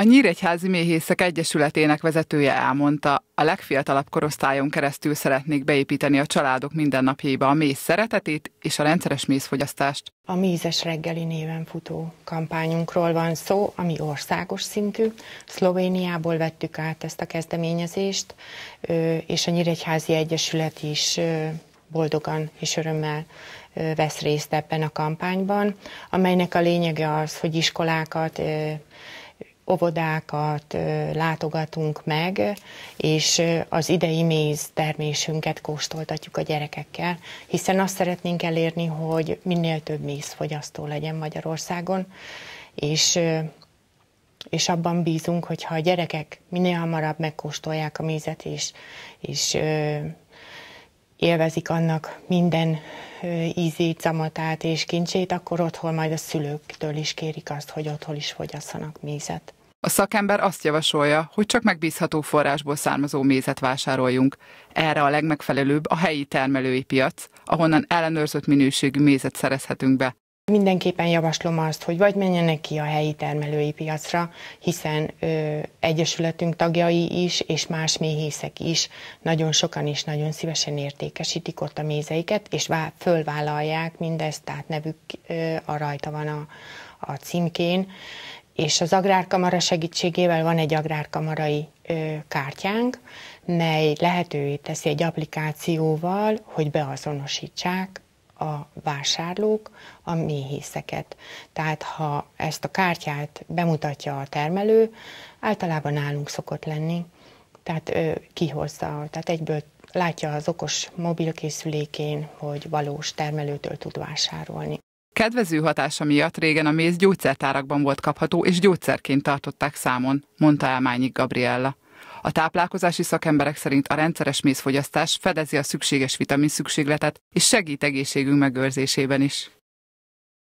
A Nyíregyházi Méhészek Egyesületének vezetője elmondta, a legfiatalabb korosztályon keresztül szeretnék beépíteni a családok mindennapjaiba a méz szeretetét és a rendszeres mézfogyasztást. A Mézes reggeli néven futó kampányunkról van szó, ami országos szintű. Szlovéniából vettük át ezt a kezdeményezést, és a Nyíregyházi Egyesület is boldogan és örömmel vesz részt ebben a kampányban, amelynek a lényege az, hogy iskolákat, óvodákat látogatunk meg, és az idei méz termésünket kóstoltatjuk a gyerekekkel, hiszen azt szeretnénk elérni, hogy minél több mézfogyasztó legyen Magyarországon, és és abban bízunk, hogy ha a gyerekek minél hamarabb megkóstolják a mézet, és, és élvezik annak minden ízét, zamatát és kincsét, akkor otthon majd a szülőktől is kérik azt, hogy otthon is fogyasszanak mézet. A szakember azt javasolja, hogy csak megbízható forrásból származó mézet vásároljunk. Erre a legmegfelelőbb a helyi termelői piac, ahonnan ellenőrzött minőségű mézet szerezhetünk be. Mindenképpen javaslom azt, hogy vagy menjenek ki a helyi termelői piacra, hiszen ö, egyesületünk tagjai is, és más méhészek is nagyon sokan is nagyon szívesen értékesítik ott a mézeiket, és vá- fölvállalják mindezt, tehát nevük ö, a rajta van a, a címkén, és az Agrárkamara segítségével van egy agrárkamarai kártyánk, mely lehetővé teszi egy applikációval, hogy beazonosítsák a vásárlók a méhészeket. Tehát ha ezt a kártyát bemutatja a termelő, általában nálunk szokott lenni, tehát ö, kihozza, tehát egyből látja az okos mobilkészülékén, hogy valós termelőtől tud vásárolni kedvező hatása miatt régen a méz gyógyszertárakban volt kapható, és gyógyszerként tartották számon, mondta Elmányik Gabriella. A táplálkozási szakemberek szerint a rendszeres mézfogyasztás fedezi a szükséges vitamin szükségletet, és segít egészségünk megőrzésében is.